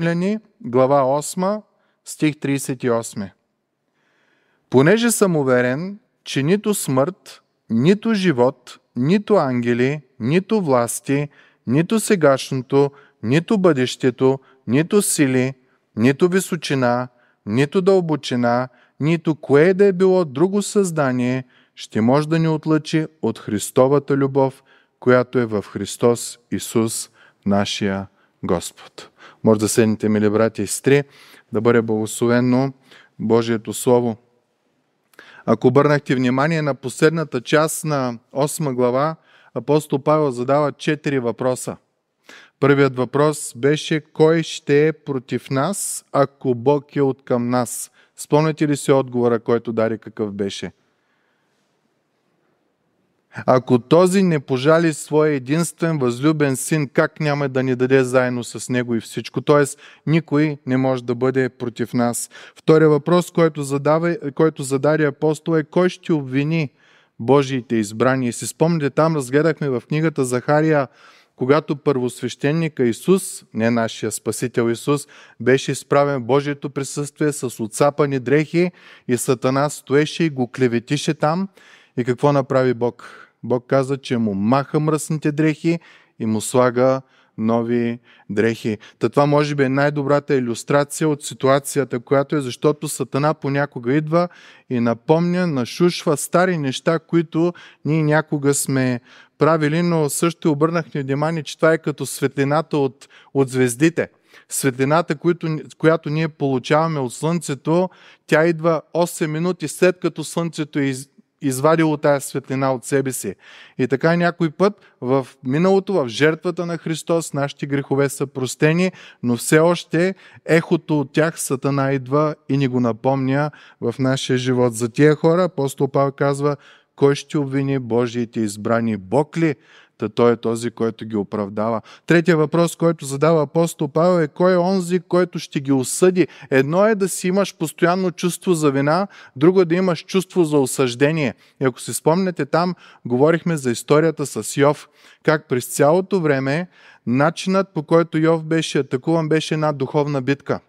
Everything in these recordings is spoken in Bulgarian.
Римляни, глава 8, стих 38. Понеже съм уверен, че нито смърт, нито живот, нито ангели, нито власти, нито сегашното, нито бъдещето, нито сили, нито височина, нито дълбочина, нито кое да е било друго създание, ще може да ни отлъчи от Христовата любов, която е в Христос Исус, нашия Господ. Може да седнете, мили брати и сестри, да бъде благословено Божието Слово. Ако обърнахте внимание на последната част на 8 глава, апостол Павел задава 4 въпроса. Първият въпрос беше кой ще е против нас, ако Бог е от към нас? Спомняте ли си отговора, който дари, какъв беше? Ако този не пожали своя единствен възлюбен син, как няма да ни даде заедно с него и всичко? Т.е. никой не може да бъде против нас. Втория въпрос, който, задава, който зададе апостол е кой ще обвини Божиите избрани. И си спомните, там разгледахме в книгата Захария, когато първосвещеника Исус, не нашия Спасител Исус, беше изправен в Божието присъствие с отцапани дрехи и Сатана стоеше и го клеветише там – и какво направи Бог? Бог каза, че му маха мръсните дрехи и му слага нови дрехи. Та това може би е най-добрата иллюстрация от ситуацията, която е, защото Сатана понякога идва и напомня, нашушва стари неща, които ние някога сме правили, но също обърнахме внимание, че това е като светлината от, от звездите. Светлината, която, която ние получаваме от Слънцето, тя идва 8 минути след като Слънцето е из извадило тази светлина от себе си. И така някой път в миналото, в жертвата на Христос, нашите грехове са простени, но все още ехото от тях Сатана идва и ни го напомня в нашия живот. За тия хора апостол Павел казва, кой ще обвини Божиите избрани? Бог ли? Та той е този, който ги оправдава. Третия въпрос, който задава апостол Павел е кой е онзи, който ще ги осъди. Едно е да си имаш постоянно чувство за вина, друго е да имаш чувство за осъждение. И ако си спомнете там, говорихме за историята с Йов, как през цялото време начинът по който Йов беше атакуван беше една духовна битка.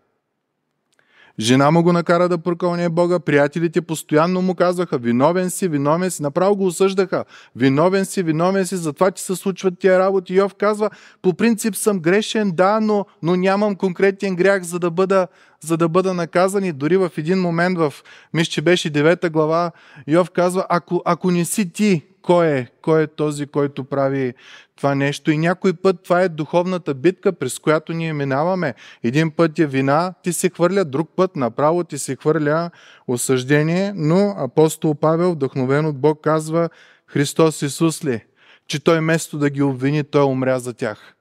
Жена му го накара да прокълне Бога, приятелите постоянно му казваха, виновен си, виновен си, направо го осъждаха, виновен си, виновен си, затова ти се случват тия работи. Йов казва, по принцип съм грешен, да, но, но нямам конкретен грях, за да бъда за да бъда наказан и дори в един момент в, мисля, че беше 9 глава, Йов казва, ако, ако не си ти, кой е, кой е този, който прави това нещо и някой път това е духовната битка, през която ние минаваме. Един път е вина, ти се хвърля, друг път направо ти се хвърля осъждение, но апостол Павел, вдъхновен от Бог, казва Христос Исус ли, че той вместо да ги обвини, той умря за тях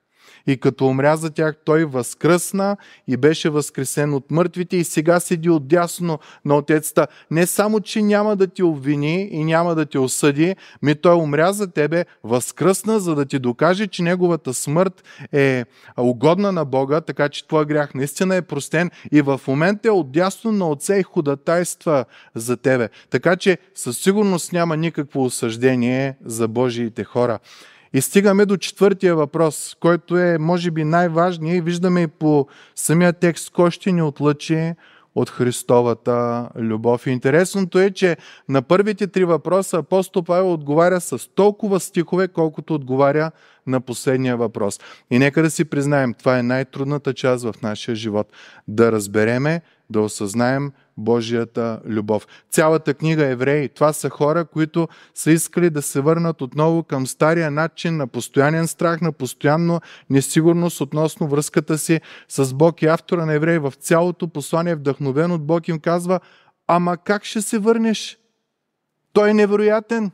и като умря за тях, той възкръсна и беше възкресен от мъртвите и сега седи отдясно на Отецата. Не само, че няма да ти обвини и няма да те осъди, ми той умря за тебе, възкръсна, за да ти докаже, че неговата смърт е угодна на Бога, така че твой грях наистина е простен и в момента е отдясно на Отце и худатайства за тебе. Така че със сигурност няма никакво осъждение за Божиите хора. И стигаме до четвъртия въпрос, който е, може би, най-важният и виждаме и по самия текст, кой ще ни отлъчи от Христовата любов. И интересното е, че на първите три въпроса апостол Павел отговаря с толкова стихове, колкото отговаря на последния въпрос. И нека да си признаем, това е най-трудната част в нашия живот. Да разбереме, да осъзнаем Божията любов. Цялата книга Евреи, това са хора, които са искали да се върнат отново към стария начин на постоянен страх, на постоянно несигурност относно връзката си с Бог и автора на Евреи в цялото послание, вдъхновен от Бог, им казва, ама как ще се върнеш? Той е невероятен.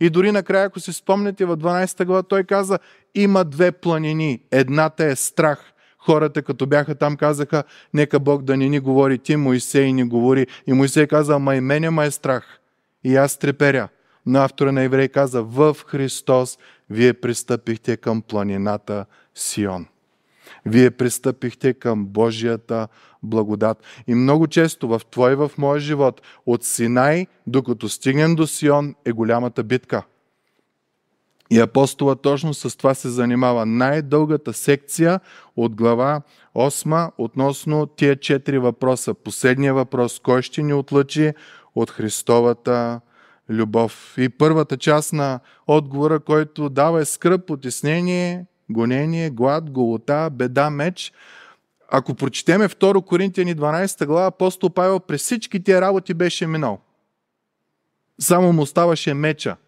И дори накрая, ако си спомняте, в 12 глава той каза, има две планини. Едната е страх – хората, като бяха там, казаха, нека Бог да не ни говори, ти Моисей ни говори. И Моисей каза, ама и мене ма е страх. И аз треперя. Но автора на Еврей каза, в Христос вие пристъпихте към планината Сион. Вие пристъпихте към Божията благодат. И много често в Твой и в моя живот, от Синай, докато стигнем до Сион, е голямата битка – и апостола точно с това се занимава. Най-дългата секция от глава 8 относно тия четири въпроса. Последния въпрос, кой ще ни отлъчи от Христовата любов? И първата част на отговора, който дава е скръп, потеснение, гонение, глад, голота, беда, меч. Ако прочетеме 2 Коринтияни 12 глава, апостол Павел през всички тия работи беше минал. Само му оставаше меча –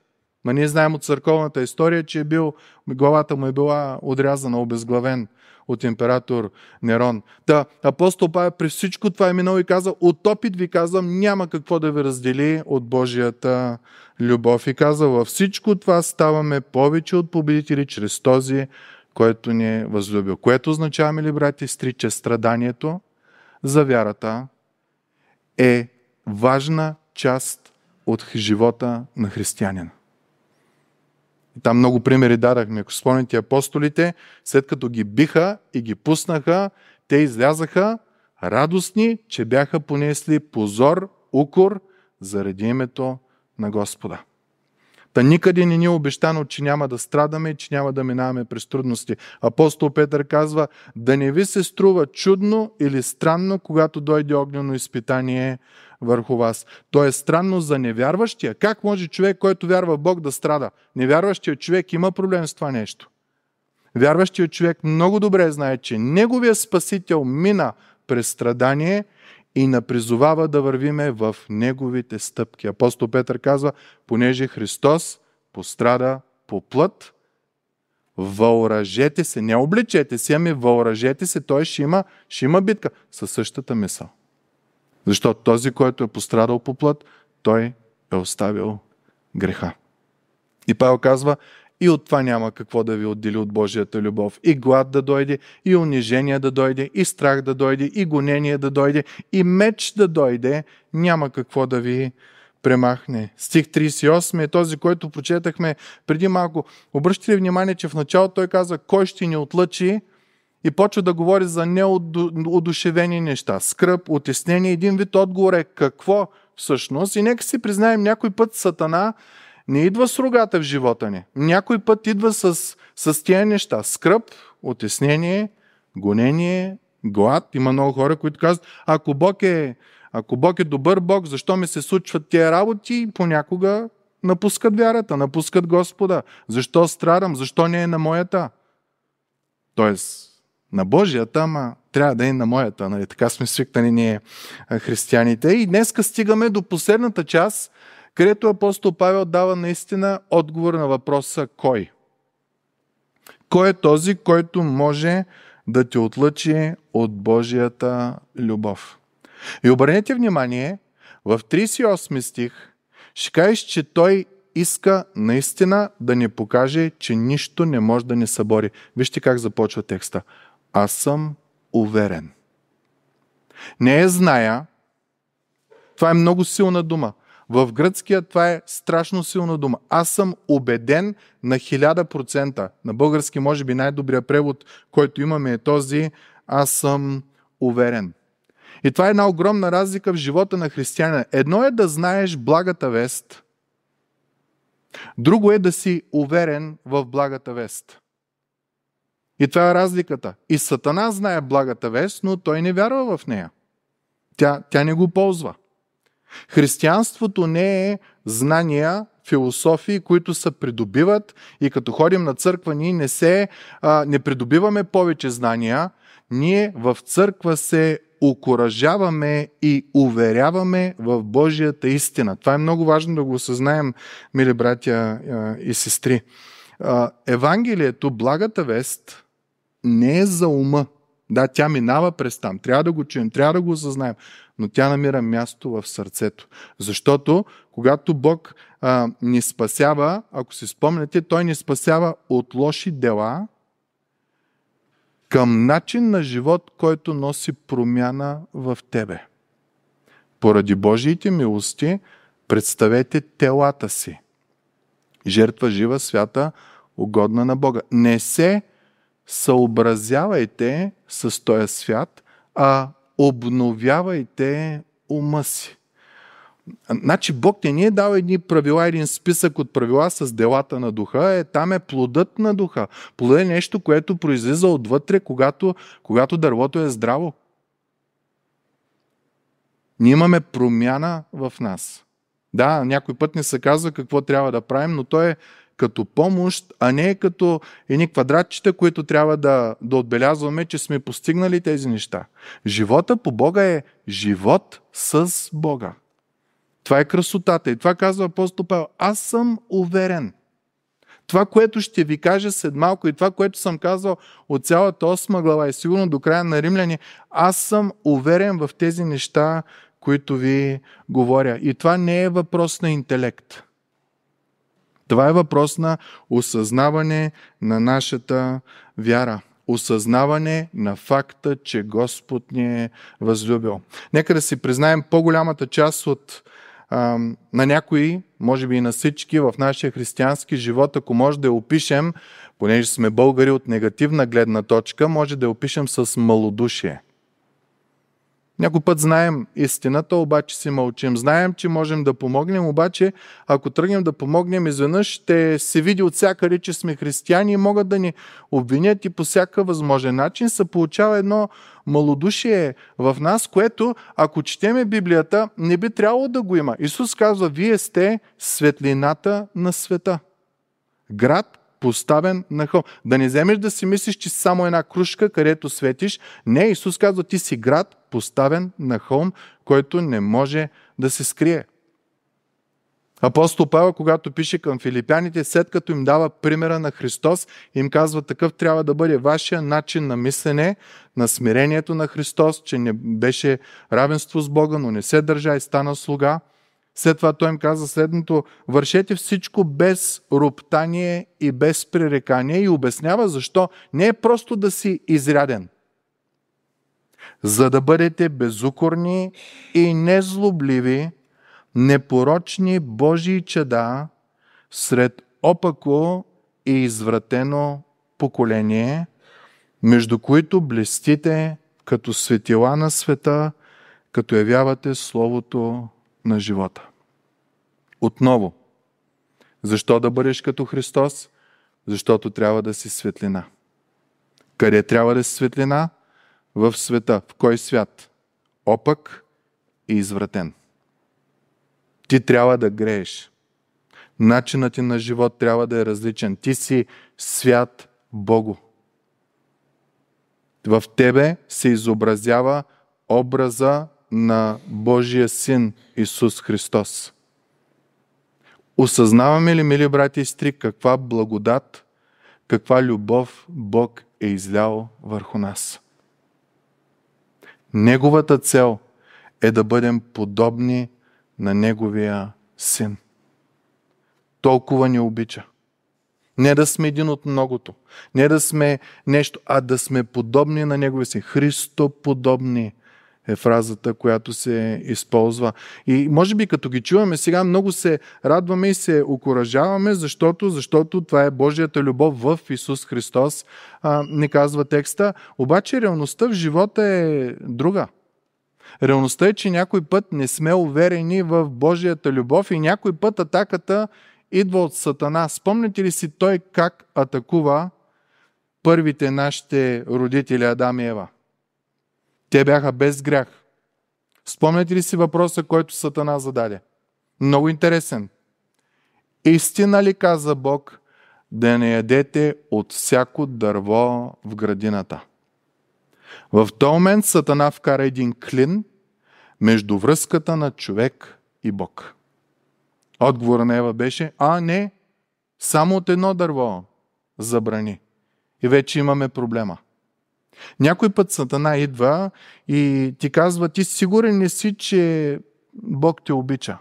Ма ние знаем от църковната история, че е бил, главата му е била отрязана, обезглавен от император Нерон. Та апостол Павел при всичко това е минал и каза, от опит ви казвам, няма какво да ви раздели от Божията любов. И каза, във всичко това ставаме повече от победители чрез този, който ни е възлюбил. Което означава, мили брати и сестри, че страданието за вярата е важна част от живота на християнина. Там много примери дадахме. Ако спомните апостолите, след като ги биха и ги пуснаха, те излязаха радостни, че бяха понесли позор, укор заради името на Господа. Та никъде не ни е обещано, че няма да страдаме, че няма да минаваме през трудности. Апостол Петър казва, да не ви се струва чудно или странно, когато дойде огнено изпитание върху вас. То е странно за невярващия. Как може човек, който вярва в Бог, да страда? Невярващия човек има проблем с това нещо. Вярващия човек много добре знае, че неговия спасител мина през страдание – и напризовава да вървиме в неговите стъпки. Апостол Петър казва, понеже Христос пострада по плът, въоръжете се, не обличете се, ами въоръжете се, той ще има, ще има битка със същата мисъл. Защото този, който е пострадал по плът, той е оставил греха. И Павел казва, и от това няма какво да ви отдели от Божията любов. И глад да дойде, и унижение да дойде, и страх да дойде, и гонение да дойде, и меч да дойде, няма какво да ви премахне. Стих 38 е този, който прочетахме преди малко. Обръщате внимание, че в началото той каза, кой ще ни отлъчи и почва да говори за неодушевени неща. Скръп, отеснение, един вид отговор е какво всъщност. И нека си признаем, някой път Сатана не идва с рогата в живота ни. Някой път идва с, с тия неща. Скръп, отеснение, гонение, глад. Има много хора, които казват, ако Бог е, ако Бог е добър Бог, защо ми се случват тия работи? Понякога напускат вярата, напускат Господа. Защо страдам? Защо не е на моята? Тоест, на Божията, ама трябва да е на моята. Нали? Така сме свикнали ние християните. И днеска стигаме до последната част където апостол Павел дава наистина отговор на въпроса кой. Кой е този, който може да те отлъчи от Божията любов? И обърнете внимание, в 38 стих ще кажеш, че той иска наистина да ни покаже, че нищо не може да ни събори. Вижте как започва текста. Аз съм уверен. Не е зная. Това е много силна дума. В гръцкия това е страшно силна дума. Аз съм убеден на 1000%. На български, може би, най-добрия превод, който имаме е този Аз съм уверен. И това е една огромна разлика в живота на християнина. Едно е да знаеш благата вест, друго е да си уверен в благата вест. И това е разликата. И Сатана знае благата вест, но той не вярва в нея. Тя, тя не го ползва. Християнството не е знания, философии, които се придобиват и като ходим на църква, ние не, се, а, не придобиваме повече знания, ние в църква се окоръжаваме и уверяваме в Божията истина. Това е много важно да го осъзнаем, мили братя и сестри. Евангелието, благата вест, не е за ума. Да, тя минава през там. Трябва да го чуем, трябва да го осъзнаем но тя намира място в сърцето. Защото когато Бог а, ни спасява, ако си спомняте, Той ни спасява от лоши дела към начин на живот, който носи промяна в тебе. Поради Божиите милости, представете телата си. Жертва жива, свята, угодна на Бога. Не се съобразявайте с този свят, а обновявайте ума си. Значи Бог не ни е дал едни правила, един списък от правила с делата на духа, е, там е плодът на духа. Плодът е нещо, което произлиза отвътре, когато, когато дървото е здраво. Ние имаме промяна в нас. Да, някой път не се казва какво трябва да правим, но то е като помощ, а не като едни квадратчета, които трябва да, да отбелязваме, че сме постигнали тези неща. Живота по Бога е живот с Бога. Това е красотата. И това казва апостол Павел. Аз съм уверен. Това, което ще ви кажа след малко и това, което съм казал от цялата 8 глава и сигурно до края на римляни, аз съм уверен в тези неща, които ви говоря. И това не е въпрос на интелект. Това е въпрос на осъзнаване на нашата вяра. Осъзнаване на факта, че Господ ни е възлюбил. Нека да си признаем по-голямата част от на някои, може би и на всички в нашия християнски живот, ако може да я опишем, понеже сме българи от негативна гледна точка, може да я опишем с малодушие – някой път знаем истината, обаче си мълчим. Знаем, че можем да помогнем, обаче ако тръгнем да помогнем изведнъж, ще се види от ли, че сме християни и могат да ни обвинят и по всяка възможен начин се получава едно малодушие в нас, което ако четеме Библията, не би трябвало да го има. Исус казва, вие сте светлината на света. Град, поставен на хълм. Да не вземеш да си мислиш, че само една кружка, където светиш. Не, Исус казва, ти си град, поставен на хълм, който не може да се скрие. Апостол Павел, когато пише към филипяните, след като им дава примера на Христос, им казва такъв трябва да бъде вашия начин на мислене, на смирението на Христос, че не беше равенство с Бога, но не се държа и стана слуга – след това той им каза следното, вършете всичко без роптание и без пререкание и обяснява защо не е просто да си изряден. За да бъдете безукорни и незлобливи, непорочни Божии чеда сред опако и извратено поколение, между които блестите като светила на света, като явявате Словото на живота. Отново, защо да бъдеш като Христос? Защото трябва да си светлина. Къде трябва да си светлина? В света. В кой свят? Опък и извратен. Ти трябва да грееш. Начинът ти на живот трябва да е различен. Ти си свят Богу. В тебе се изобразява образа на Божия Син Исус Христос. Осъзнаваме ли, мили брати и стри, каква благодат, каква любов Бог е излял върху нас? Неговата цел е да бъдем подобни на Неговия Син. Толкова ни обича. Не да сме един от многото. Не да сме нещо, а да сме подобни на Неговия Син. Христоподобни. подобни е фразата, която се използва. И може би като ги чуваме сега, много се радваме и се окоръжаваме, защото, защото това е Божията любов в Исус Христос, а, не казва текста. Обаче реалността в живота е друга. Реалността е, че някой път не сме уверени в Божията любов и някой път атаката идва от Сатана. Спомняте ли си той как атакува първите нашите родители Адам и Ева? Те бяха без грях. Спомняте ли си въпроса, който Сатана зададе? Много интересен. Истина ли каза Бог да не ядете от всяко дърво в градината? В този момент Сатана вкара един клин между връзката на човек и Бог. Отговор на Ева беше, а не, само от едно дърво забрани. И вече имаме проблема – някой път Сатана идва и ти казва, ти сигурен ли си, че Бог те обича.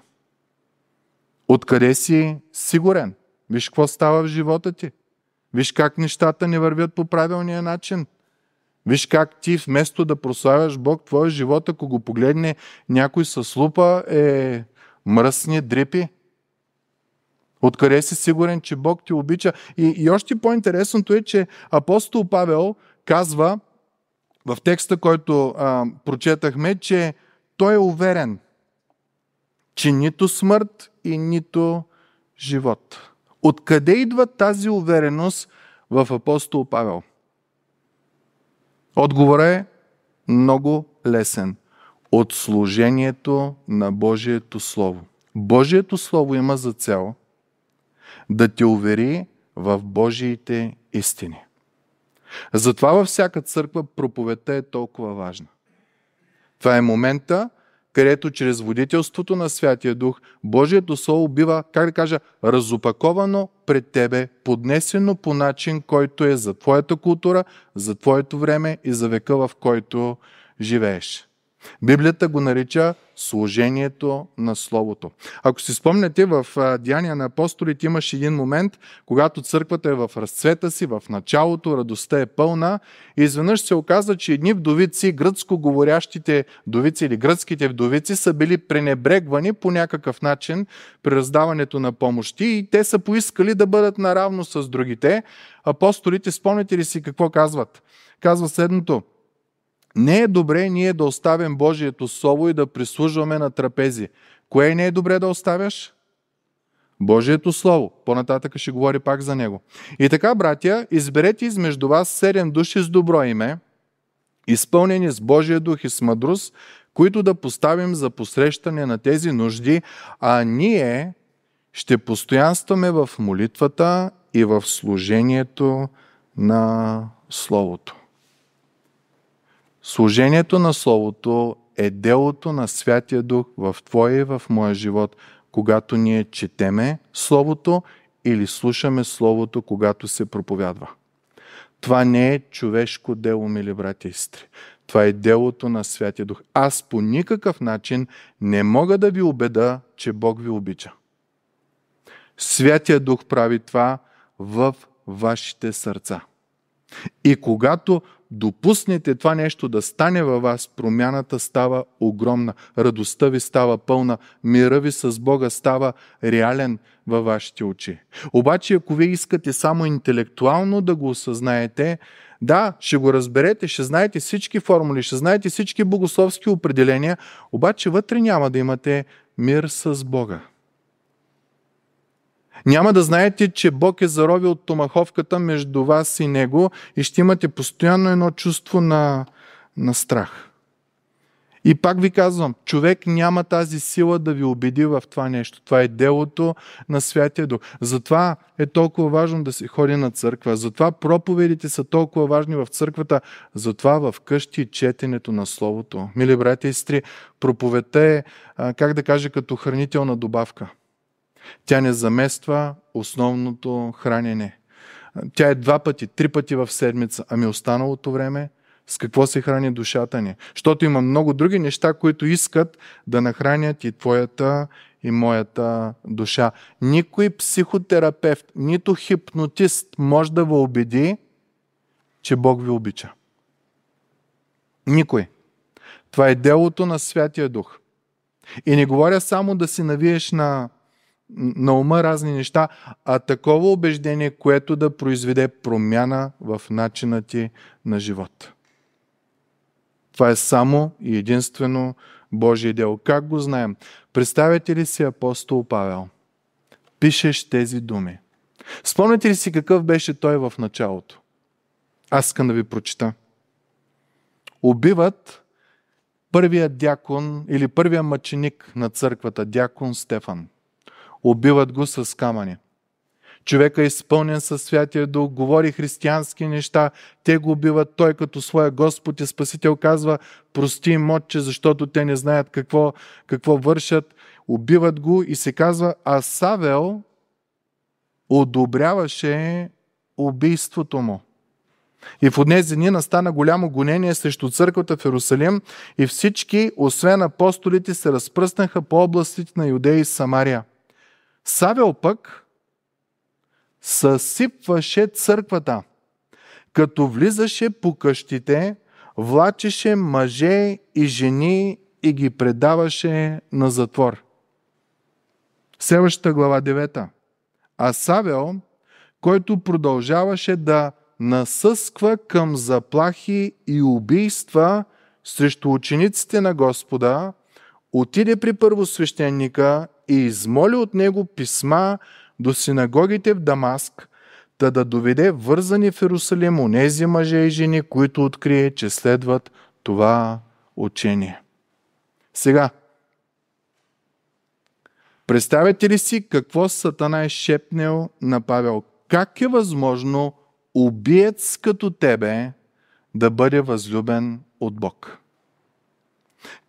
Откъде си сигурен? Виж какво става в живота ти. Виж как нещата не вървят по правилния начин. Виж как ти вместо да прославяш Бог, твоя живот, ако го погледне някой с лупа, е мръсни дрипи. Откъде си сигурен, че Бог ти обича? И, и още по-интересното е, че апостол Павел казва, в текста, който а, прочетахме, че той е уверен, че нито смърт и нито живот. Откъде идва тази увереност в апостол Павел? Отговорът е много лесен. От служението на Божието Слово. Божието Слово има за цел да те увери в Божиите истини. Затова във всяка църква проповедта е толкова важна. Това е момента, където чрез водителството на Святия Дух Божието Слово бива, как да кажа, разопаковано пред тебе, поднесено по начин, който е за твоята култура, за твоето време и за века, в който живееш. Библията го нарича служението на Словото. Ако си спомняте, в Деяния на апостолите имаше един момент, когато църквата е в разцвета си, в началото, радостта е пълна и изведнъж се оказа, че едни вдовици, гръцко говорящите вдовици или гръцките вдовици са били пренебрегвани по някакъв начин при раздаването на помощи и те са поискали да бъдат наравно с другите. Апостолите, спомняте ли си какво казват? Казва следното – не е добре ние да оставим Божието Слово и да прислужваме на трапези. Кое не е добре да оставяш? Божието Слово. По-нататък ще говори пак за него. И така, братя, изберете измежду вас седем души с добро име, изпълнени с Божия дух и с мъдрост, които да поставим за посрещане на тези нужди, а ние ще постоянстваме в молитвата и в служението на Словото. Служението на Словото е делото на Святия Дух в Твоя и в моя живот, когато ние четеме Словото или слушаме Словото, когато се проповядва. Това не е човешко дело, мили брати и сестри. Това е делото на Святия Дух. Аз по никакъв начин не мога да ви убеда, че Бог ви обича. Святия Дух прави това в вашите сърца. И когато допуснете това нещо да стане във вас, промяната става огромна, радостта ви става пълна, мира ви с Бога става реален във вашите очи. Обаче, ако вие искате само интелектуално да го осъзнаете, да, ще го разберете, ще знаете всички формули, ще знаете всички богословски определения, обаче вътре няма да имате мир с Бога. Няма да знаете, че Бог е заровил томаховката между вас и Него и ще имате постоянно едно чувство на, на страх. И пак ви казвам, човек няма тази сила да ви убеди в това нещо. Това е делото на Святия Дух. Затова е толкова важно да се ходи на църква. Затова проповедите са толкова важни в църквата. Затова в къщи четенето на Словото. Мили братя и сестри, проповедта е, как да кажа, като хранителна добавка – тя не замества основното хранене. Тя е два пъти, три пъти в седмица, ами е останалото време с какво се храни душата ни. Защото има много други неща, които искат да нахранят и твоята и моята душа. Никой психотерапевт, нито хипнотист може да ви убеди, че Бог ви обича. Никой. Това е делото на Святия Дух. И не говоря само да си навиеш на на ума разни неща, а такова убеждение, което да произведе промяна в начина ти на живот. Това е само и единствено Божие дело. Как го знаем? Представете ли си апостол Павел? Пишеш тези думи. Спомняте ли си какъв беше той в началото? Аз искам да ви прочита. Убиват първия дякон или първия мъченик на църквата, дякон Стефан – Убиват го с камъни. Човека е изпълнен със Святия Дух, говори християнски неща, те го убиват, той като своя Господ и Спасител казва, прости им, отче, защото те не знаят какво, какво вършат. Убиват го и се казва, а Савел одобряваше убийството му. И в тези дни настана голямо гонение срещу църквата в Иерусалим и всички, освен апостолите, се разпръснаха по областите на Юдея и Самария – Савел пък съсипваше църквата, като влизаше по къщите, влачеше мъже и жени и ги предаваше на затвор. Следващата глава 9. А Савел, който продължаваше да насъсква към заплахи и убийства срещу учениците на Господа – отиде при първосвещеника и измоли от него писма до синагогите в Дамаск, та да доведе вързани в Иерусалим онези мъже и жени, които открие, че следват това учение. Сега, представете ли си какво Сатана е шепнел на Павел? Как е възможно убиец като тебе да бъде възлюбен от Бог?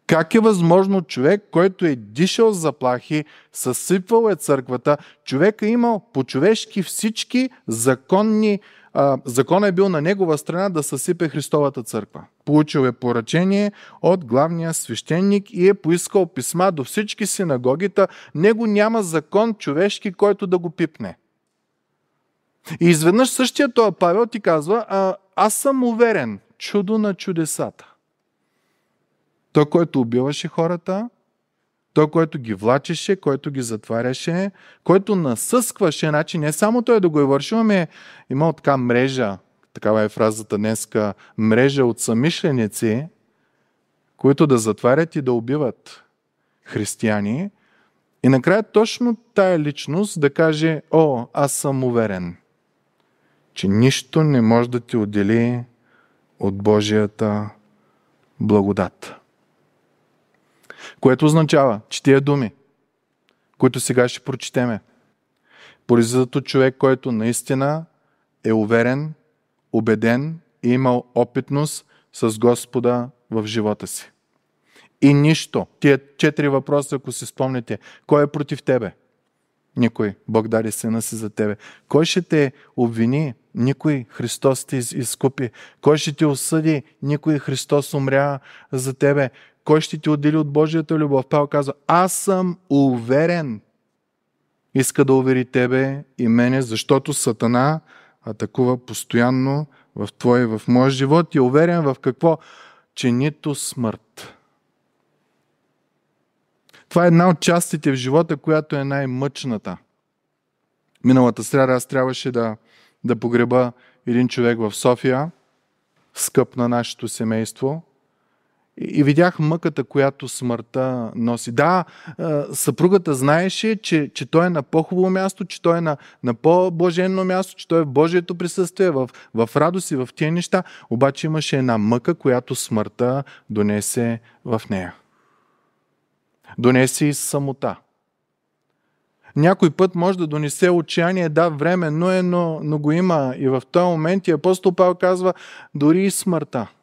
Как е възможно човек, който е дишал заплахи, съсипвал е църквата, човек е имал по-човешки всички законни, а, закон е бил на негова страна да съсипе Христовата църква. Получил е поръчение от главния свещеник и е поискал писма до всички синагогита. Него няма закон човешки, който да го пипне. И изведнъж същия този Павел ти казва, а, аз съм уверен, чудо на чудесата. Той, който убиваше хората, той, който ги влачеше, който ги затваряше, който насъскваше, значи не само той да го е вършил, ами е имал така мрежа, такава е фразата днеска, мрежа от самишленици, които да затварят и да убиват християни. И накрая точно тая личност да каже, о, аз съм уверен, че нищо не може да ти отдели от Божията благодат. Което означава, че тия думи, които сега ще прочетеме, произлизат от човек, който наистина е уверен, убеден и имал опитност с Господа в живота си. И нищо. Тия четири въпроса, ако си спомните, кой е против тебе? Никой. Бог даде сина си за тебе. Кой ще те обвини? Никой. Христос те изкупи. Кой ще те осъди? Никой. Христос умря за тебе. Кой ще ти отдели от Божията любов? Павел казва, аз съм уверен. Иска да увери тебе и мене, защото Сатана атакува постоянно в твой и в моя живот и е уверен в какво? Че нито смърт. Това е една от частите в живота, която е най-мъчната. Миналата сряда аз трябваше да, да погреба един човек в София, скъп на нашето семейство – и видях мъката, която смъртта носи. Да, съпругата знаеше, че, че той е на по-хубаво място, че той е на, на по-блаженно място, че той е в Божието присъствие, в, в радост и в тези неща, обаче имаше една мъка, която смъртта донесе в нея. Донесе и самота. Някой път може да донесе отчаяние, да, но, е, но, но го има. И в този момент и апостол Павел казва, дори и смъртта –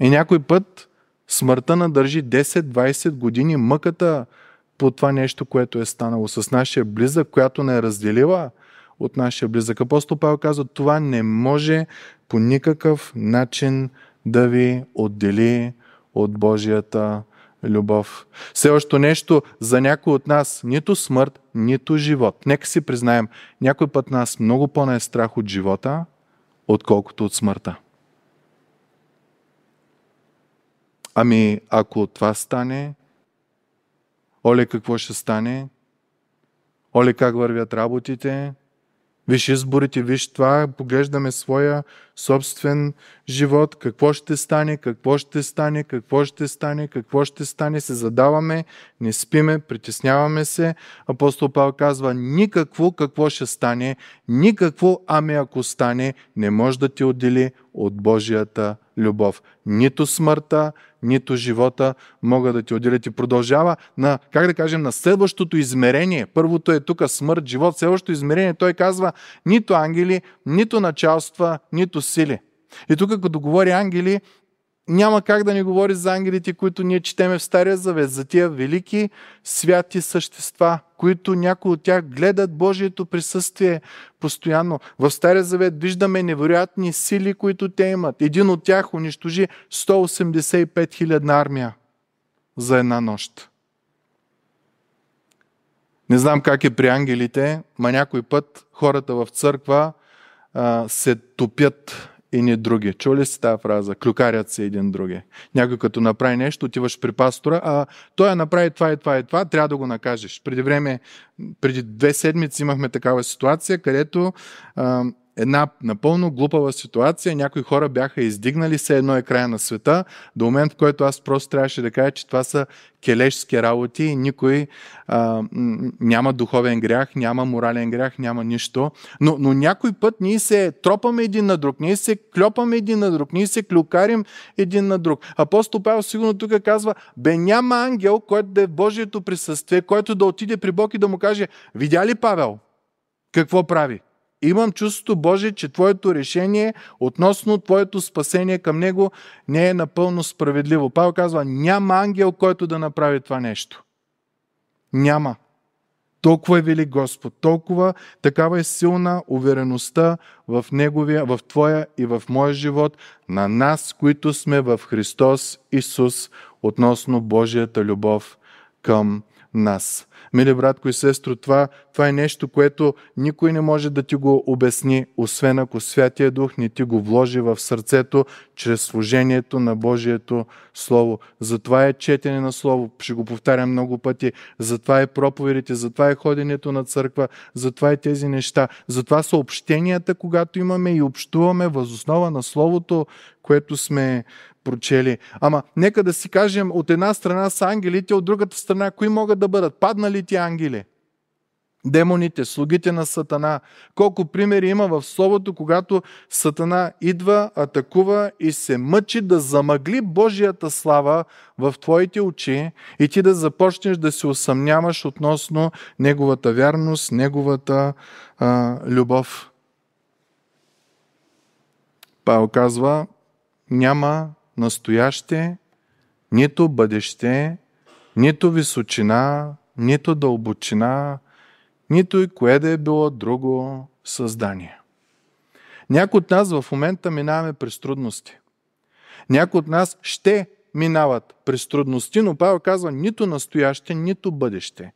и някой път смъртта надържи 10-20 години мъката по това нещо, което е станало с нашия близък, която не е разделила от нашия близък. Апостол Павел казва, това не може по никакъв начин да ви отдели от Божията любов. Все още нещо за някой от нас, нито смърт, нито живот. Нека си признаем, някой път нас много по-не е страх от живота, отколкото от смъртта. Ами, ако това стане, оле какво ще стане, оле как вървят работите, виж изборите, виж това, поглеждаме своя собствен живот, какво ще стане, какво ще стане, какво ще стане, какво ще стане, се задаваме, не спиме, притесняваме се. Апостол Павел казва, никакво какво ще стане, никакво ами ако стане, не може да ти отдели от Божията любов. Нито смъртта, нито живота могат да ти отделят. И продължава на, как да кажем, на следващото измерение. Първото е тук смърт, живот, следващото измерение. Той казва нито ангели, нито началства, нито сили. И тук, като говори ангели, няма как да ни говори за ангелите, които ние четеме в Стария Завет, за тия велики святи същества, които някои от тях гледат Божието присъствие постоянно. В Стария Завет виждаме невероятни сили, които те имат. Един от тях унищожи 185 000 армия за една нощ. Не знам как е при ангелите, ма някой път хората в църква а, се топят и не други. Чули си тази фраза? Клюкарят се един други. Някой като направи нещо, отиваш при пастора, а той направи това и това и това, трябва да го накажеш. Преди време, преди две седмици имахме такава ситуация, където а, една напълно глупава ситуация. Някои хора бяха издигнали се едно е края на света, до момент, в който аз просто трябваше да кажа, че това са келешски работи и никой а, няма духовен грях, няма морален грях, няма нищо. Но, но някой път ние се тропаме един на друг, ние се клепаме един на друг, ние се клюкарим един на друг. Апостол Павел сигурно тук казва, бе няма ангел, който да е в Божието присъствие, който да отиде при Бог и да му каже, видя ли Павел? Какво прави? Имам чувството, Божие, че Твоето решение относно Твоето спасение към Него не е напълно справедливо. Павел казва, няма ангел, който да направи това нещо. Няма. Толкова е велик Господ, толкова такава е силна увереността в Неговия, в Твоя и в моя живот, на нас, които сме в Христос Исус, относно Божията любов към нас. Мили братко и сестро, това, това е нещо, което никой не може да ти го обясни, освен ако Святия Дух не ти го вложи в сърцето, чрез служението на Божието Слово. Затова е четене на Слово, ще го повтарям много пъти, затова е проповедите, затова е ходенето на църква, затова е тези неща, затова са общенията, когато имаме и общуваме възоснова на Словото, което сме прочели. Ама нека да си кажем от една страна са ангелите, от другата страна кои могат да бъдат? ти ангели, демоните, слугите на Сатана. Колко примери има в Словото, когато Сатана идва, атакува и се мъчи да замъгли Божията слава в твоите очи и ти да започнеш да се усъмняваш относно неговата вярност, неговата а, любов. Павел казва, няма настояще, нито бъдеще, нито височина, нито дълбочина, нито и кое да е било друго създание. Някои от нас в момента минаваме през трудности. Някои от нас ще минават през трудности, но Павел казва нито настояще, нито бъдеще.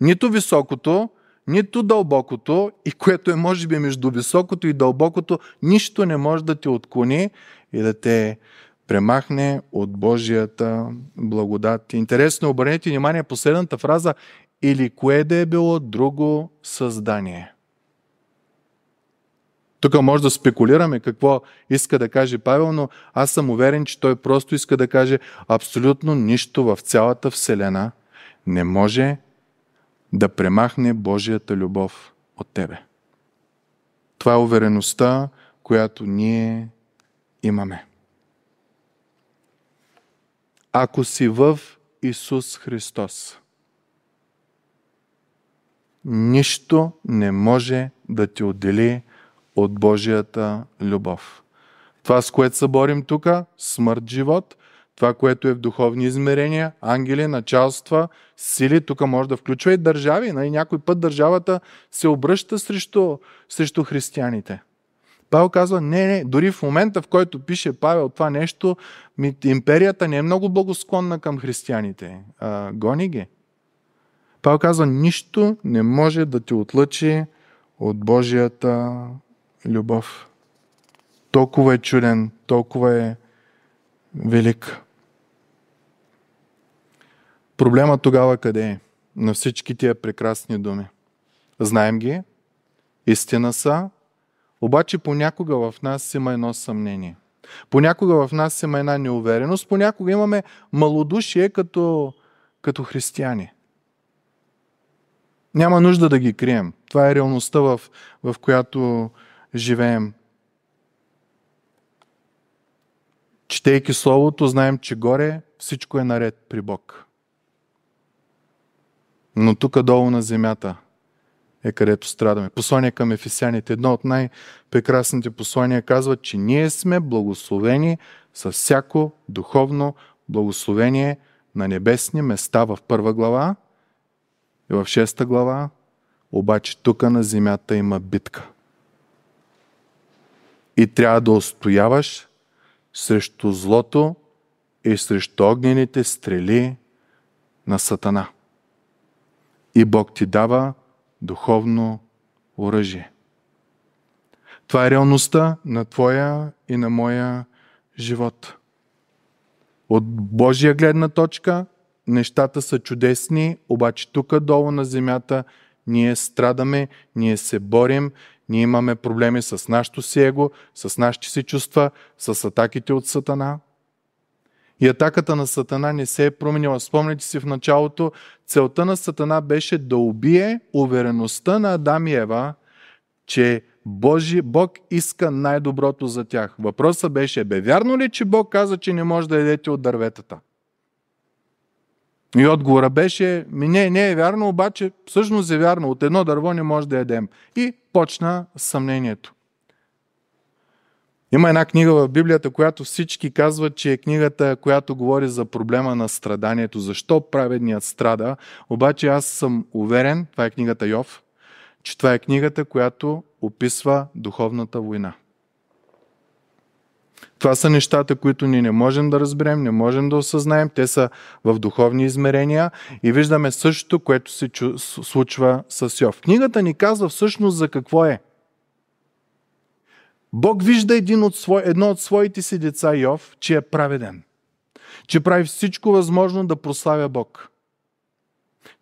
Нито високото, нито дълбокото и което е може би между високото и дълбокото, нищо не може да те отклони и да те премахне от Божията благодат. Интересно, обърнете внимание последната фраза или кое да е било друго създание. Тук може да спекулираме какво иска да каже Павел, но аз съм уверен, че той просто иска да каже абсолютно нищо в цялата Вселена не може да премахне Божията любов от тебе. Това е увереността, която ние имаме ако си в Исус Христос. Нищо не може да ти отдели от Божията любов. Това, с което се борим тук, смърт, живот, това, което е в духовни измерения, ангели, началства, сили, тук може да включва и държави. но и нали? Някой път държавата се обръща срещу, срещу християните – Павел казва, не, не, дори в момента, в който пише Павел това нещо, империята не е много благосклонна към християните. А, гони ги. Павел казва, нищо не може да ти отлъчи от Божията любов. Толкова е чуден, толкова е велик. Проблема тогава къде е? На всички тия прекрасни думи. Знаем ги, истина са, обаче понякога в нас има едно съмнение. Понякога в нас има една неувереност, понякога имаме малодушие като, като християни. Няма нужда да ги крием. Това е реалността, в, в която живеем. Четейки Словото, знаем, че горе всичко е наред при Бог. Но тук долу на земята – е където страдаме. Послание към Ефесяните, едно от най-прекрасните послания казва, че ние сме благословени с всяко духовно благословение на небесни места в първа глава и в шеста глава, обаче тук на земята има битка. И трябва да устояваш срещу злото и срещу огнените стрели на Сатана. И Бог ти дава духовно оръжие. Това е реалността на твоя и на моя живот. От Божия гледна точка нещата са чудесни, обаче тук долу на земята ние страдаме, ние се борим, ние имаме проблеми с нашото си его, с нашите си чувства, с атаките от Сатана – и атаката на Сатана не се е променила. Спомняте си в началото, целта на Сатана беше да убие увереността на Адам и Ева, че Божи, Бог иска най-доброто за тях. Въпросът беше, бе вярно ли, че Бог каза, че не може да ядете от дърветата? И отговора беше, ми не, не е вярно, обаче всъщност е вярно, от едно дърво не може да ядем. И почна съмнението. Има една книга в Библията, която всички казват, че е книгата, която говори за проблема на страданието. Защо праведният страда? Обаче аз съм уверен, това е книгата Йов, че това е книгата, която описва духовната война. Това са нещата, които ние не можем да разберем, не можем да осъзнаем. Те са в духовни измерения и виждаме същото, което се случва с Йов. Книгата ни казва всъщност за какво е – Бог вижда един от свой, едно от своите си деца Йов, че е праведен. Че прави всичко възможно да прославя Бог.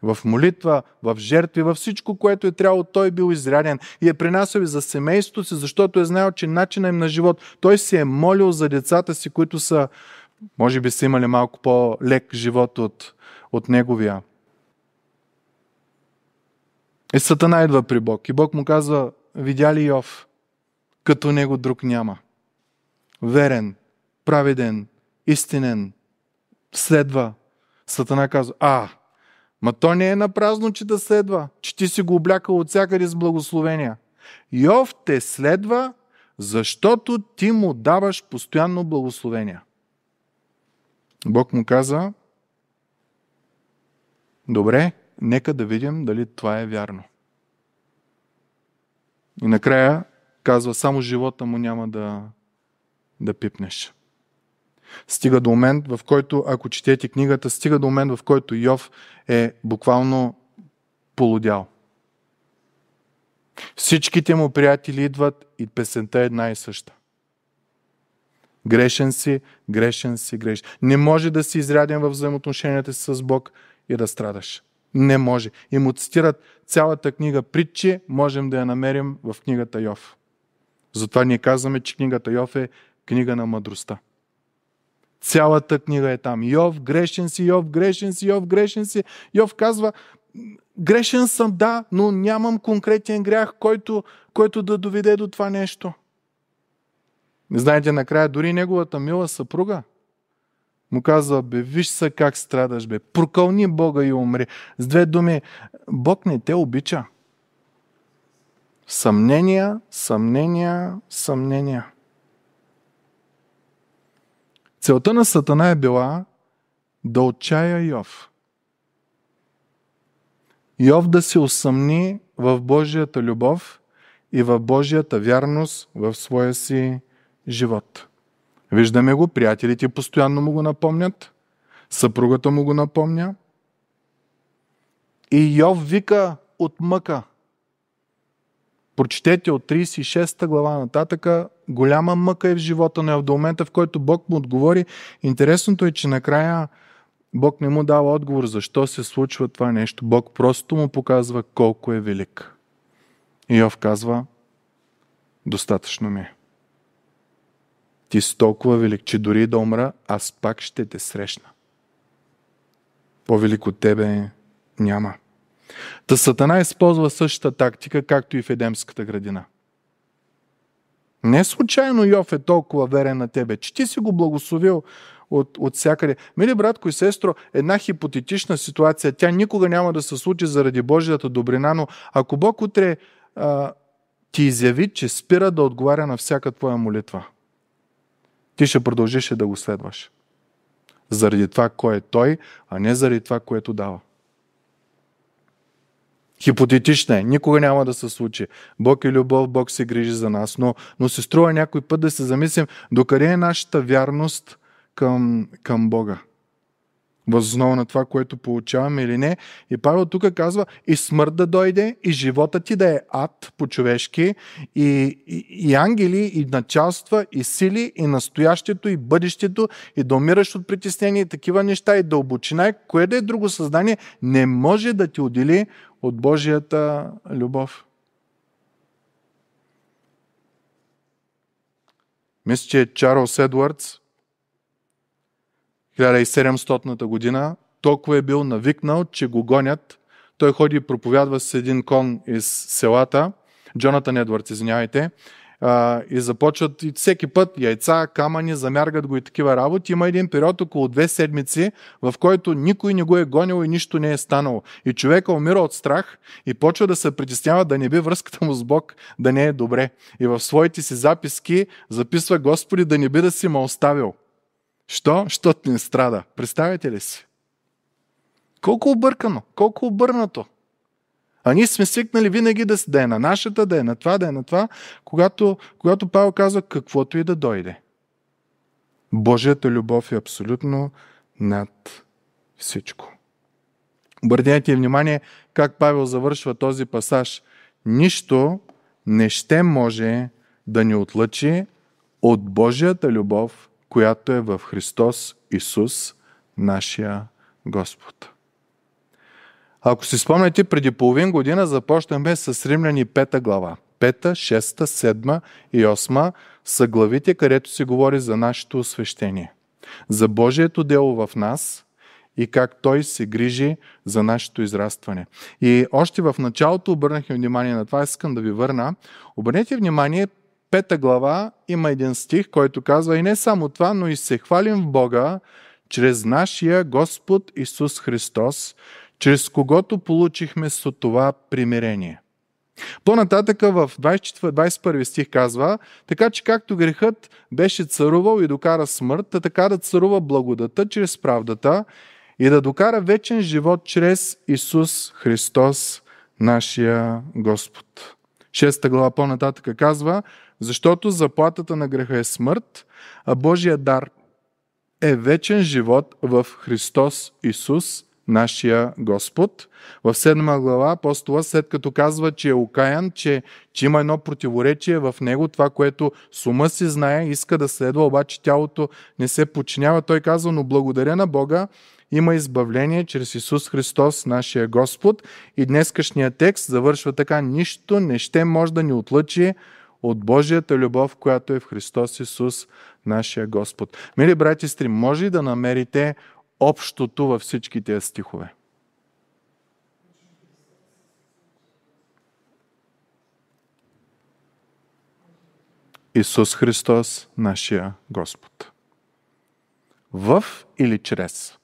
В молитва, в жертви, във всичко, което е трябвало, той е бил изряден и е принасял и за семейството си, защото е знаел, че начина им на живот, той се е молил за децата си, които са, може би са имали малко по-лек живот от, от неговия. И е, Сатана идва при Бог и Бог му казва, видя ли Йов? като него друг няма. Верен, праведен, истинен, следва. Сатана казва, а, ма то не е на празно, че да следва, че ти си го облякал от всякъде с благословения. Йов те следва, защото ти му даваш постоянно благословения. Бог му каза, добре, нека да видим дали това е вярно. И накрая казва, само живота му няма да, да пипнеш. Стига до момент, в който, ако четете книгата, стига до момент, в който Йов е буквално полудял. Всичките му приятели идват и песента е една и съща. Грешен си, грешен си, грешен. Не може да си изряден в взаимоотношенията си с Бог и да страдаш. Не може. И му цитират цялата книга Притчи, можем да я намерим в книгата Йов. Затова ние казваме, че книгата Йов е книга на мъдростта. Цялата книга е там. Йов, грешен си, Йов, грешен си, Йов, грешен си. Йов казва, грешен съм, да, но нямам конкретен грях, който, който да доведе до това нещо. Знаете, накрая дори неговата мила съпруга му казва, бе, виж се как страдаш, бе, прокълни Бога и умри. С две думи, Бог не те обича. Съмнения, съмнения, съмнения. Целта на Сатана е била да отчая Йов. Йов да се усъмни в Божията любов и в Божията вярност в своя си живот. Виждаме го, приятелите постоянно му го напомнят, съпругата му го напомня. И Йов вика от мъка – Прочетете от 36 та глава нататъка. Голяма мъка е в живота на е до момента, в който Бог му отговори. Интересното е, че накрая Бог не му дава отговор защо се случва това нещо. Бог просто му показва колко е велик. И Йов казва, достатъчно ми е. Ти си толкова велик, че дори да умра, аз пак ще те срещна. По-велик от тебе няма. Та Сатана използва същата тактика, както и в Едемската градина. Не случайно Йов е толкова верен на тебе, че ти си го благословил от, от всякъде. Мили братко и сестро, една хипотетична ситуация, тя никога няма да се случи заради Божията добрина, но ако Бог утре а, ти изяви, че спира да отговаря на всяка твоя молитва, ти ще продължиш да го следваш. Заради това, кой е Той, а не заради това, което дава. Хипотетична е, никога няма да се случи. Бог е любов, Бог се грижи за нас, но, но се струва някой път да се замислим докъде е нашата вярност към, към Бога. Възнова на това, което получаваме или не. И Павел тук казва и смърт да дойде, и живота ти да е ад по-човешки, и, и, и ангели, и началства, и сили, и настоящето, и бъдещето, и да умираш от притеснение, и такива неща, и дълбочина, и кое да е друго създание, не може да ти отдели от Божията любов. Мисля, че Чарлз Едвардс 1700-та година толкова е бил навикнал, че го гонят. Той ходи и проповядва с един кон из селата. Джонатан Едвардс, извинявайте. А, и започват и всеки път яйца, камъни, замяргат го и такива работи. Има един период около две седмици, в който никой не го е гонил и нищо не е станало. И човека умира от страх и почва да се притеснява да не би връзката му с Бог да не е добре. И в своите си записки записва Господи да не би да си ме оставил. Що? Щот не страда. Представете ли си? Колко объркано, колко обърнато. А ние сме свикнали винаги да да е на нашата, да е на това, да е на това, когато, когато Павел казва каквото и да дойде. Божията любов е абсолютно над всичко. Обърнете внимание как Павел завършва този пасаж. Нищо не ще може да ни отлъчи от Божията любов, която е в Христос Исус, нашия Господ. Ако си спомняте, преди половин година започнахме с Римляни 5 глава. 5, 6, 7 и 8 са главите, където се говори за нашето освещение. За Божието дело в нас и как Той се грижи за нашето израстване. И още в началото обърнахме внимание на това, искам да ви върна. Обърнете внимание, пета глава има един стих, който казва и не само това, но и се хвалим в Бога чрез нашия Господ Исус Христос, чрез когото получихме с това примирение. По-нататъка в 24, 21 стих казва, така че както грехът беше царувал и докара смърт, а така да царува благодата чрез правдата и да докара вечен живот чрез Исус Христос, нашия Господ. Шеста глава по-нататъка казва, защото заплатата на греха е смърт, а Божия дар е вечен живот в Христос Исус, нашия Господ. В 7 глава апостола, след като казва, че е окаян, че, че има едно противоречие в него, това, което с ума си знае, иска да следва, обаче тялото не се подчинява. Той казва, но благодаря на Бога, има избавление чрез Исус Христос, нашия Господ. И днескашният текст завършва така, нищо не ще може да ни отлъчи от Божията любов, която е в Христос Исус, нашия Господ. Мили брати и сестри, може да намерите общото във всички тези стихове. Исус Христос, нашия Господ. В или чрез?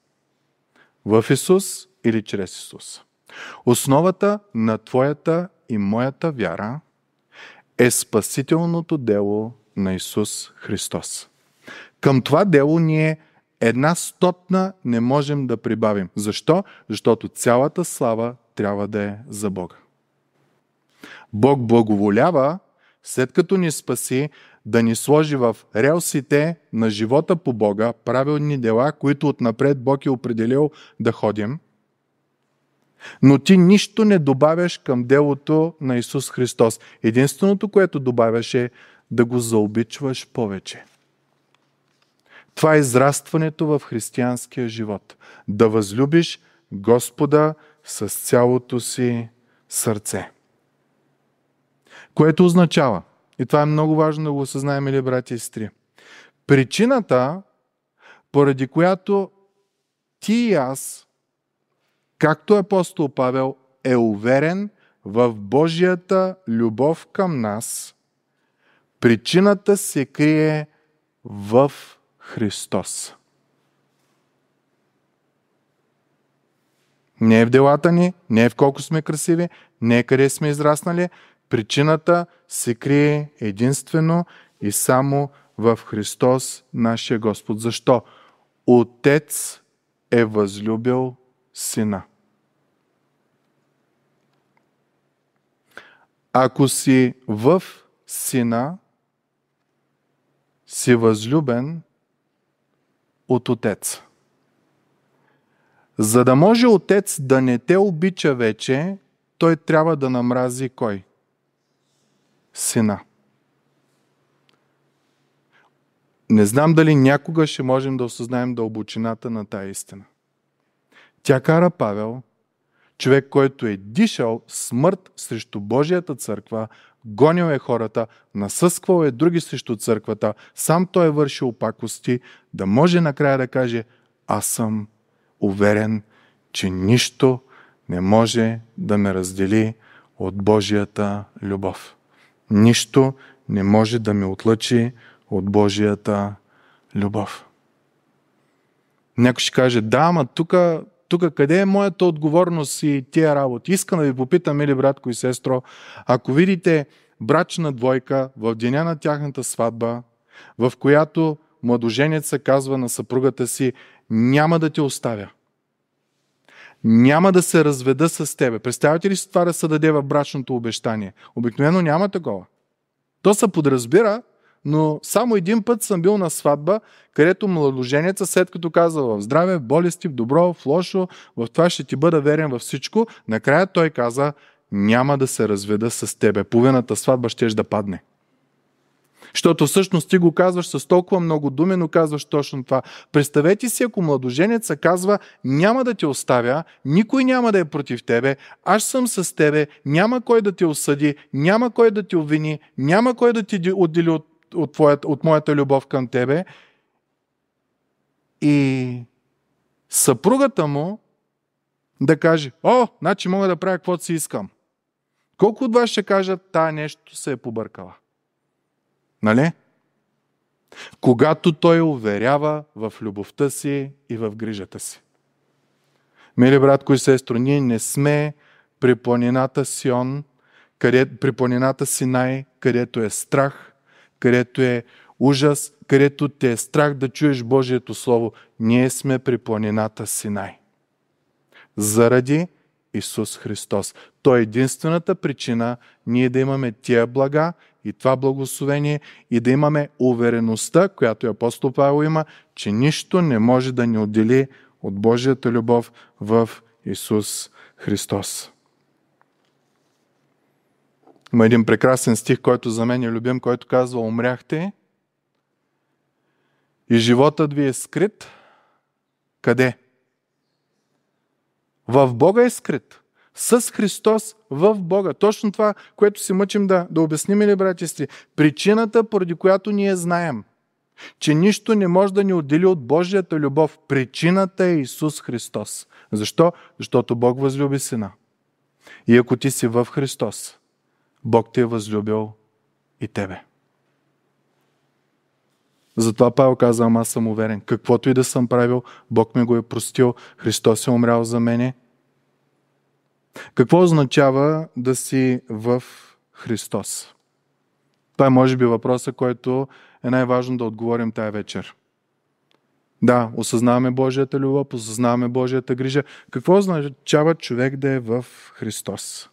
В Исус или чрез Исус? Основата на твоята и моята вяра е спасителното дело на Исус Христос. Към това дело ние Една стотна не можем да прибавим. Защо? Защото цялата слава трябва да е за Бога. Бог благоволява, след като ни спаси, да ни сложи в релсите на живота по Бога правилни дела, които отнапред Бог е определил да ходим. Но ти нищо не добавяш към делото на Исус Христос. Единственото, което добавяш е да го заобичваш повече. Това е израстването в християнския живот. Да възлюбиш Господа с цялото си сърце. Което означава, и това е много важно да го осъзнаем, мили брати и сестри, причината, поради която ти и аз, както апостол Павел, е уверен в Божията любов към нас, причината се крие в Христос. Не е в делата ни, не е в колко сме красиви, не е къде сме израснали. Причината се крие единствено и само в Христос, нашия Господ. Защо? Отец е възлюбил сина. Ако си в сина, си възлюбен от Отец. За да може Отец да не те обича вече, той трябва да намрази кой? Сина. Не знам дали някога ще можем да осъзнаем дълбочината на тая истина. Тя кара Павел, човек, който е дишал смърт срещу Божията църква, гонил е хората, насъсквал е други срещу църквата, сам той е вършил опакости, да може накрая да каже, аз съм уверен, че нищо не може да ме раздели от Божията любов. Нищо не може да ме отлъчи от Божията любов. Някой ще каже, да, ама тук тук къде е моята отговорност и тия работи? Искам да ви попитам, мили братко и сестро, ако видите брачна двойка в деня на тяхната сватба, в която младоженеца казва на съпругата си, няма да те оставя. Няма да се разведа с тебе. Представете ли си това да се даде в брачното обещание? Обикновено няма такова. То се подразбира, но само един път съм бил на сватба, където младоженеца, след като казва: в здраве, в болести, в добро, в лошо, в това ще ти бъда верен във всичко, накрая той каза, няма да се разведа с тебе. Половината сватба ще да падне. Защото всъщност ти го казваш с толкова много думи, но казваш точно това. Представете си, ако младоженеца казва, няма да те оставя, никой няма да е против тебе, аз съм с тебе, няма кой да те осъди, няма кой да те обвини, няма кой да ти отдели от от, твоят, от моята любов към тебе. И съпругата му да каже, о, значи мога да правя каквото си искам. Колко от вас ще кажат, тая нещо се е побъркала? Нали? Когато той уверява в любовта си и в грижата си. Мили братко и сестро, ние не сме при планината Сион, къде, при планината Синай, където е страх, където е ужас, където те е страх да чуеш Божието Слово, ние сме при планината Синай. Заради Исус Христос. Той е единствената причина ние да имаме тия блага и това благословение и да имаме увереността, която и апостол Павел има, че нищо не може да ни отдели от Божията любов в Исус Христос. Има един прекрасен стих, който за мен е любим, който казва «Умряхте и животът ви е скрит». Къде? В Бога е скрит. С Христос в Бога. Точно това, което си мъчим да, да обясним ли, си, Причината, поради която ние знаем, че нищо не може да ни отдели от Божията любов. Причината е Исус Христос. Защо? Защото Бог възлюби Сина. И ако ти си в Христос, Бог ти е възлюбил и тебе. Затова Павел казва, ама аз съм уверен. Каквото и да съм правил, Бог ми го е простил, Христос е умрял за мене. Какво означава да си в Христос? Това е може би въпроса, който е най-важно да отговорим тая вечер. Да, осъзнаваме Божията любов, осъзнаваме Божията грижа. Какво означава човек да е в Христос?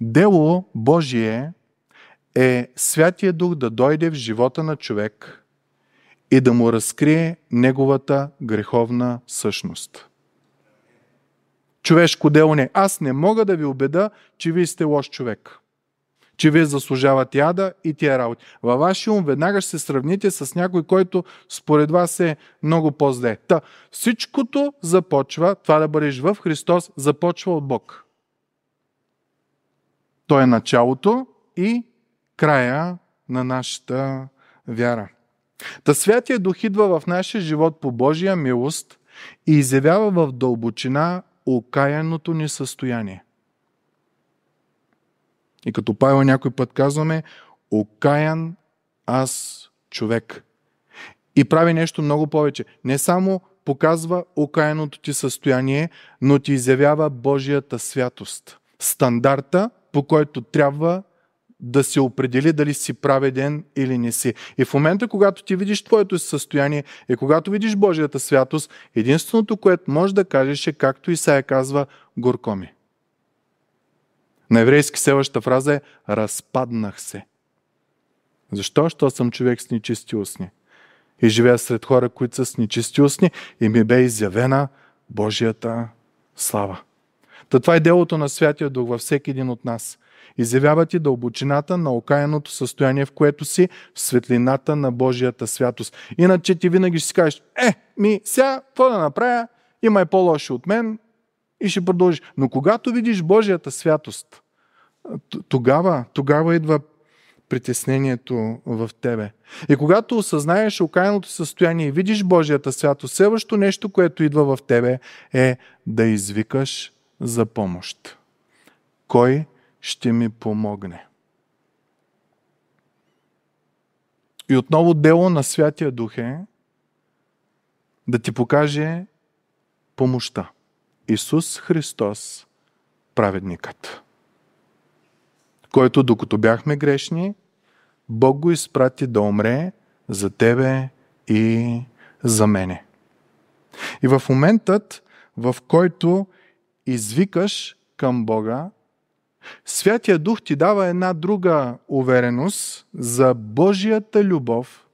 Дело Божие е Святия Дух да дойде в живота на човек и да му разкрие неговата греховна същност. Човешко дело не. Е. Аз не мога да ви убеда, че вие сте лош човек. Че вие заслужавате яда и тия работи. Във вашия ум веднага ще се сравните с някой, който според вас е много по-зле. Та, всичкото започва, това да бъдеш в Христос, започва от Бог. Той е началото и края на нашата вяра. Та Святия Дух идва в нашия живот по Божия милост и изявява в дълбочина окаяното ни състояние. И като Павел някой път казваме, окаян аз човек. И прави нещо много повече. Не само показва окаяното ти състояние, но ти изявява Божията святост. Стандарта, по който трябва да се определи дали си праведен или не си. И в момента, когато ти видиш твоето състояние и когато видиш Божията святост, единственото, което може да кажеш е, както Исаия казва, горко ми. На еврейски следващата фраза е разпаднах се. Защо? Що съм човек с нечисти устни. И живея сред хора, които са с нечисти устни и ми бе изявена Божията слава. Та това е делото на Святия Дух във всеки един от нас. Изявява ти дълбочината на окаяното състояние, в което си в светлината на Божията святост. Иначе ти винаги ще си кажеш, е, ми сега, какво да направя? Има е по-лоши от мен и ще продължиш. Но когато видиш Божията святост, тогава, тогава идва притеснението в тебе. И когато осъзнаеш окаяното състояние и видиш Божията святост, следващото нещо, което идва в тебе е да извикаш за помощ? Кой ще ми помогне? И отново дело на Святия Дух е да ти покаже помощта. Исус Христос, праведникът, който докато бяхме грешни, Бог го изпрати да умре за тебе и за мене. И в моментът, в който извикаш към Бога, Святия Дух ти дава една друга увереност за Божията любов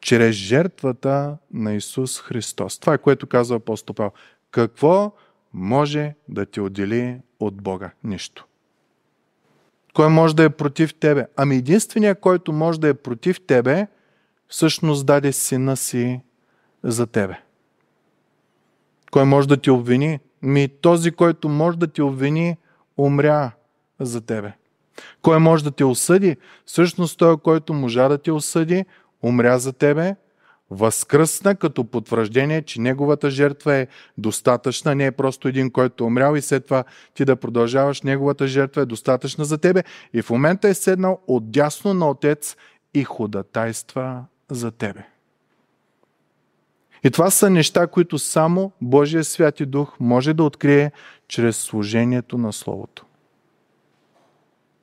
чрез жертвата на Исус Христос. Това е което казва апостол Павел. Какво може да ти отдели от Бога? Нищо. Кой може да е против тебе? Ами единственият, който може да е против тебе, всъщност даде сина си за тебе. Кой може да ти обвини? Ми този, който може да ти обвини, умря за тебе. Кой може да те осъди? Всъщност той, който можа да те осъди, умря за тебе, възкръсна като потвърждение, че неговата жертва е достатъчна, не е просто един, който е умрял и след това ти да продължаваш, неговата жертва е достатъчна за тебе и в момента е седнал отдясно на отец и ходатайства за тебе. И това са неща, които само Божия Святи Дух може да открие чрез служението на Словото.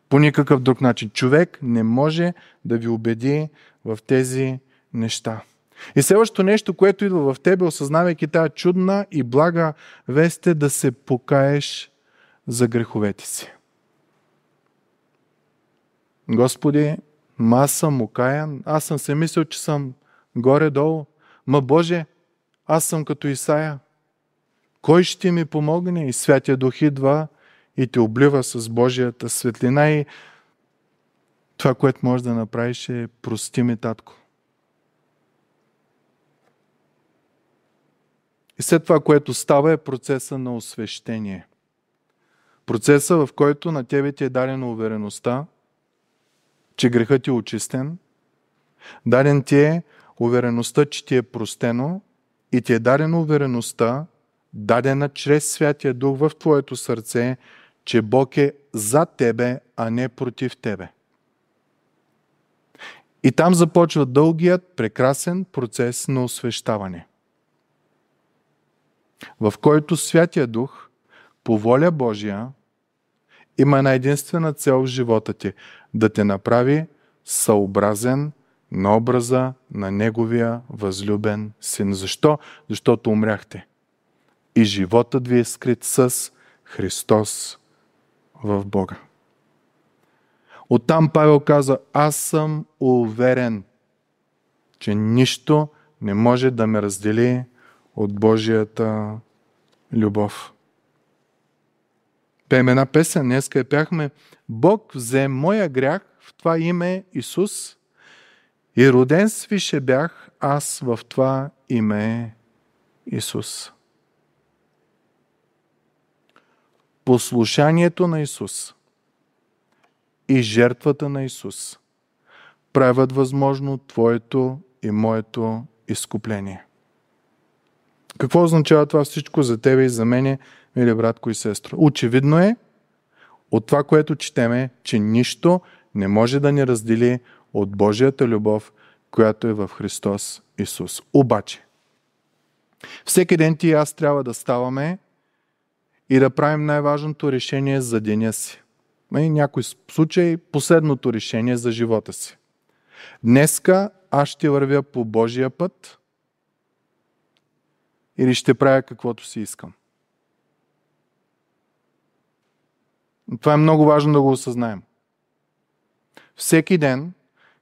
По никакъв друг начин. Човек не може да ви убеди в тези неща. И следващото нещо, което идва в тебе, осъзнавайки тази чудна и блага вест е да се покаеш за греховете си. Господи, аз съм окаян, аз съм се мислил, че съм горе-долу, Ма Боже, аз съм като Исаия. Кой ще ми помогне? И Святия Дух идва и те облива с Божията светлина и това, което можеш да направиш е прости ми, татко. И след това, което става, е процеса на освещение. Процеса, в който на тебе ти е дадена увереността, че грехът е очистен, даден ти е увереността, че ти е простено и ти е дадена увереността, дадена чрез Святия Дух в твоето сърце, че Бог е за тебе, а не против тебе. И там започва дългият, прекрасен процес на освещаване, в който Святия Дух, по воля Божия, има една единствена цел в живота ти да те направи съобразен на образа на Неговия възлюбен син. Защо? Защото умряхте. И животът ви е скрит с Христос в Бога. Оттам Павел каза, аз съм уверен, че нищо не може да ме раздели от Божията любов. Пеем една песен, днеска я пяхме Бог взе моя грях, в това име Исус – и роден свише бях аз в това име Исус. Послушанието на Исус и жертвата на Исус правят възможно Твоето и моето изкупление. Какво означава това всичко за тебе и за мене, мили братко и сестро? Очевидно е от това, което четеме, че нищо не може да ни раздели от Божията любов, която е в Христос Исус. Обаче, всеки ден ти и аз трябва да ставаме и да правим най-важното решение за деня си. И нали, някой случай последното решение за живота си. Днеска аз ще вървя по Божия път или ще правя каквото си искам. Това е много важно да го осъзнаем. Всеки ден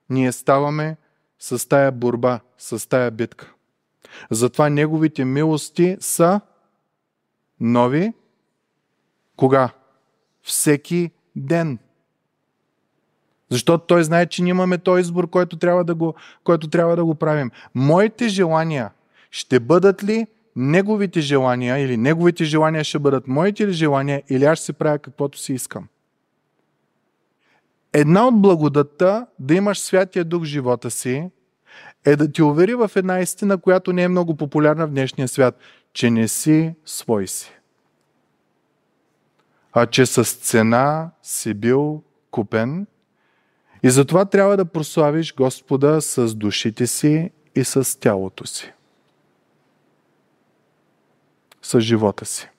ние ставаме с тая борба, с тая битка. Затова неговите милости са нови. Кога? Всеки ден. Защото той знае, че нямаме този избор, който трябва, да го, който трябва да го правим. Моите желания ще бъдат ли неговите желания или неговите желания ще бъдат моите ли желания или аз ще си правя каквото си искам. Една от благодата да имаш Святия Дух в живота си е да ти увери в една истина, която не е много популярна в днешния свят, че не си свой си, а че с цена си бил купен и затова трябва да прославиш Господа с душите си и с тялото си, с живота си.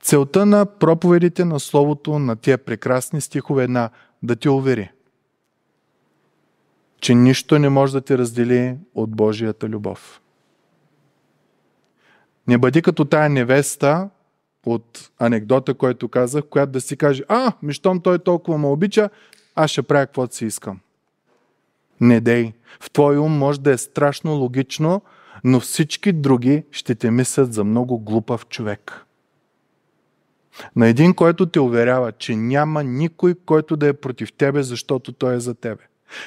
Целта на проповедите на Словото на тия прекрасни стихове е една да ти увери, че нищо не може да ти раздели от Божията любов. Не бъди като тая невеста от анекдота, който казах, която да си каже, а, мищом той толкова ме обича, аз ще правя каквото си искам. Не дей. В твой ум може да е страшно логично, но всички други ще те мислят за много глупав човек. На един, който те уверява, че няма никой, който да е против тебе, защото той е за тебе.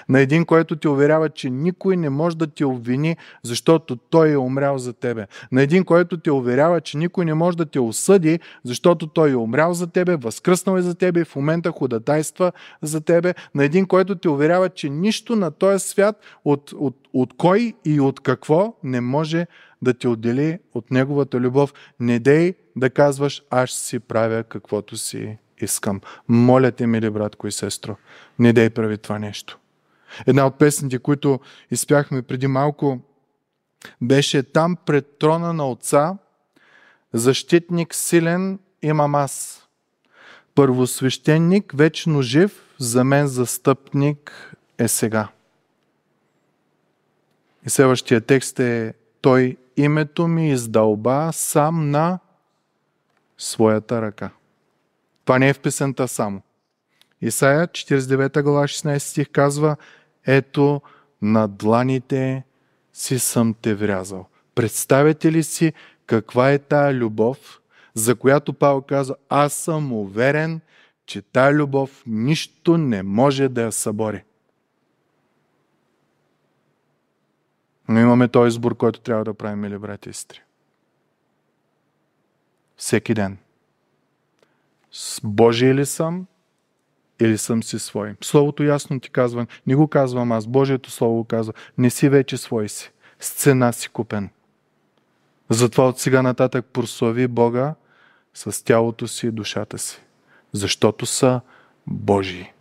На един, който ти уверява, че никой не може да ти обвини, защото той е умрял за тебе. На един, който те уверява, че никой не може да те осъди, защото той е умрял за тебе, възкръснал е за тебе и в момента ходатайства за тебе. На един, който ти уверява, че нищо на този свят от, от, от кой и от какво не може да те отдели от неговата любов. Не дей да казваш, аз си правя каквото си искам. Моля те, мили братко и сестро, не дай прави това нещо. Една от песните, които изпяхме преди малко, беше там пред трона на отца, защитник силен имам аз. Първосвещеник, вечно жив, за мен застъпник е сега. И следващия текст е Той името ми издълба сам на своята ръка. Това не е в песента само. Исаия 49 глава 16 стих казва Ето на дланите си съм те врязал. Представете ли си каква е тая любов, за която Павел казва Аз съм уверен, че тая любов нищо не може да я събори. Но имаме този избор, който трябва да правим, мили брати и сестри всеки ден. С Божие ли съм или съм си свой? Словото ясно ти казва, не го казвам аз, Божието Слово го казва, не си вече свой си, с цена си купен. Затова от сега нататък прослави Бога с тялото си и душата си, защото са Божии.